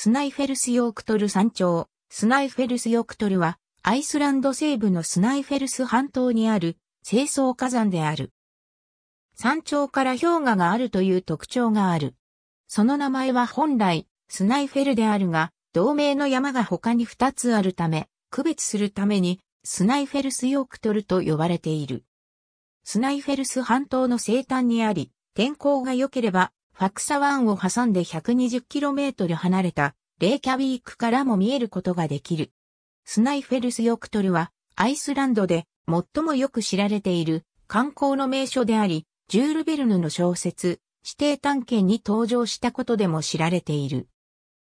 スナイフェルスヨークトル山頂。スナイフェルスヨークトルは、アイスランド西部のスナイフェルス半島にある、清掃火山である。山頂から氷河があるという特徴がある。その名前は本来、スナイフェルであるが、同名の山が他に2つあるため、区別するために、スナイフェルスヨークトルと呼ばれている。スナイフェルス半島の西端にあり、天候が良ければファクサ湾を挟んで 120km 離れたレイキャビークからも見えることができる。スナイフェルスヨクトルはアイスランドで最もよく知られている観光の名所であり、ジュール・ベルヌの小説、指定探検に登場したことでも知られている。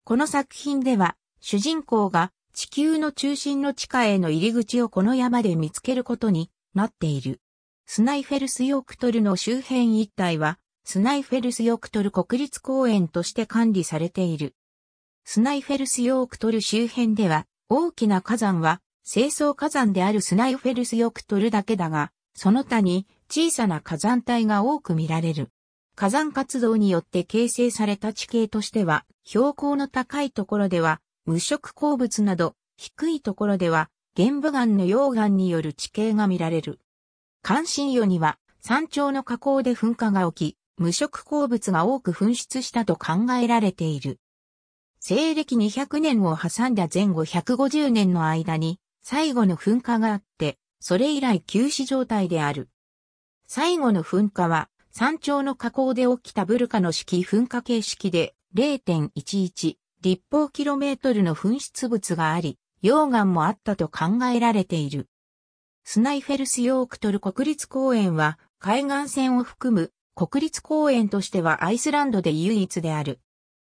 この作品では、主人公が地球の中心の地下への入り口をこの山で見つけることになっている。スナイフェルスヨークトルの周辺一帯はスナイフェルスヨークトル国立公園として管理されている。スナイフェルスヨークトル周辺では、大きな火山は、清掃火山であるスナイフェルスヨークトルだけだが、その他に小さな火山帯が多く見られる。火山活動によって形成された地形としては、標高の高いところでは、無色鉱物など、低いところでは、玄武岩の溶岩による地形が見られる。関心よには、山頂の火口で噴火が起き、無色鉱物が多く噴出したと考えられている。西暦200年を挟んだ前後150年の間に最後の噴火があって、それ以来休止状態である。最後の噴火は山頂の火口で起きたブルカの式噴火形式で0.11立方キロメートルの噴出物があり、溶岩もあったと考えられている。スナイフェルスヨークトル国立公園は海岸線を含む国立公園としてはアイスランドで唯一である。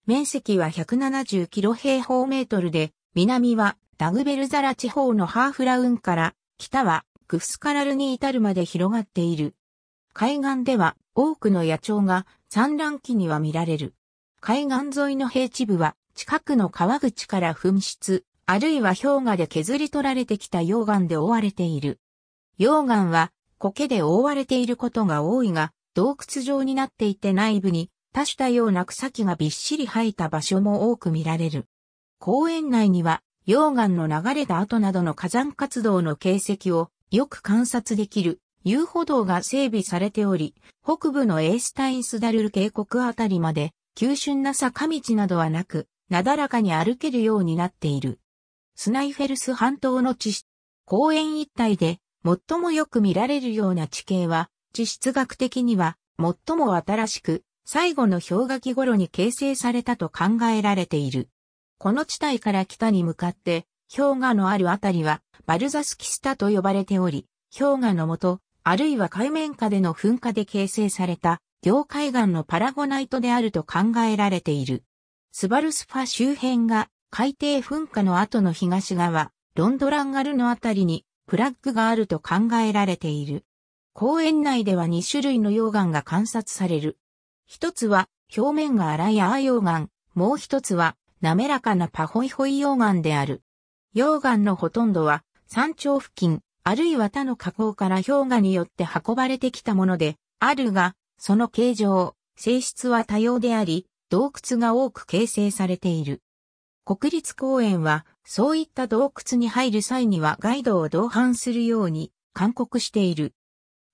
面積は170キロ平方メートルで、南はダグベルザラ地方のハーフラウンから、北はグフスカラルに至るまで広がっている。海岸では多くの野鳥が産卵期には見られる。海岸沿いの平地部は近くの川口から噴出、あるいは氷河で削り取られてきた溶岩で覆われている。溶岩は苔で覆われていることが多いが、洞窟状になっていて内部に多種多様な草木がびっしり生えた場所も多く見られる。公園内には溶岩の流れた跡などの火山活動の形跡をよく観察できる遊歩道が整備されており、北部のエースタインスダルル渓谷あたりまで急峻な坂道などはなく、なだらかに歩けるようになっている。スナイフェルス半島の地、公園一帯で最もよく見られるような地形は、地質学的には最も新しく最後の氷河期頃に形成されたと考えられている。この地帯から北に向かって氷河のあるあたりはバルザスキスタと呼ばれており、氷河のもと、あるいは海面下での噴火で形成された業海岸のパラゴナイトであると考えられている。スバルスファ周辺が海底噴火の後の東側、ロンドランガルのあたりにプラッグがあると考えられている。公園内では2種類の溶岩が観察される。一つは表面が荒いアー溶岩、もう一つは滑らかなパホイホイ溶岩である。溶岩のほとんどは山頂付近、あるいは他の河口から氷河によって運ばれてきたもので、あるが、その形状、性質は多様であり、洞窟が多く形成されている。国立公園は、そういった洞窟に入る際にはガイドを同伴するように勧告している。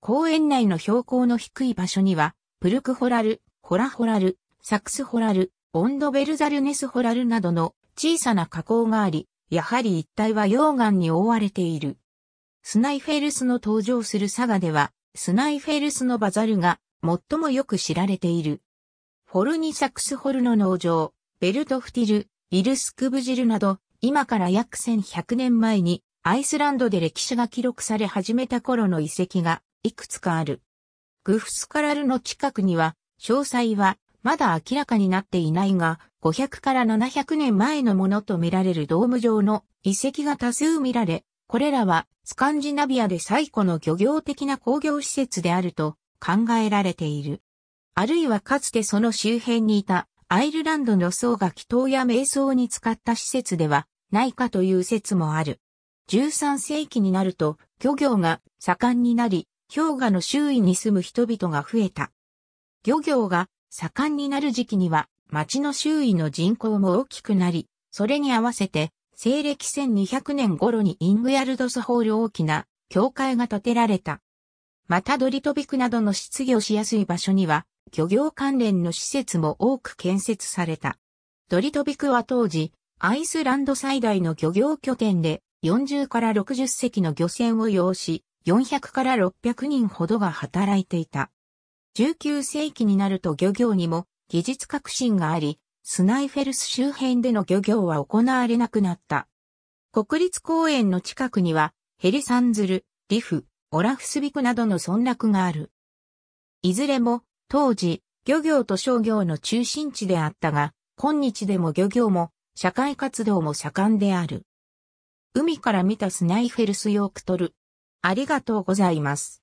公園内の標高の低い場所には、プルクホラル、ホラホラル、サクスホラル、オンドベルザルネスホラルなどの小さな火口があり、やはり一帯は溶岩に覆われている。スナイフェルスの登場する佐賀では、スナイフェルスのバザルが最もよく知られている。フォルニサクスホルの農場、ベルトフティル、イルスクブジルなど、今から約1100年前にアイスランドで歴史が記録され始めた頃の遺跡がいくつかある。グフスカラルの近くには、詳細はまだ明らかになっていないが、500から700年前のものとみられるドーム状の遺跡が多数見られ、これらはスカンジナビアで最古の漁業的な工業施設であると考えられている。あるいはかつてその周辺にいたアイルランドの層が祈祷や瞑想に使った施設ではないかという説もある。13世紀になると漁業が盛んになり、氷河の周囲に住む人々が増えた。漁業が盛んになる時期には町の周囲の人口も大きくなり、それに合わせて西暦1200年頃にイングヤルドスホール大きな教会が建てられた。またドリトビクなどの失業しやすい場所には漁業関連の施設も多く建設された。ドリトビクは当時、アイスランド最大の漁業拠点で40から60隻の漁船を要し、400から600人ほどが働いていた。19世紀になると漁業にも技術革新があり、スナイフェルス周辺での漁業は行われなくなった。国立公園の近くには、ヘリサンズル、リフ、オラフスビクなどの村落がある。いずれも、当時、漁業と商業の中心地であったが、今日でも漁業も、社会活動も盛んである。海から見たスナイフェルスヨークトル、ありがとうございます。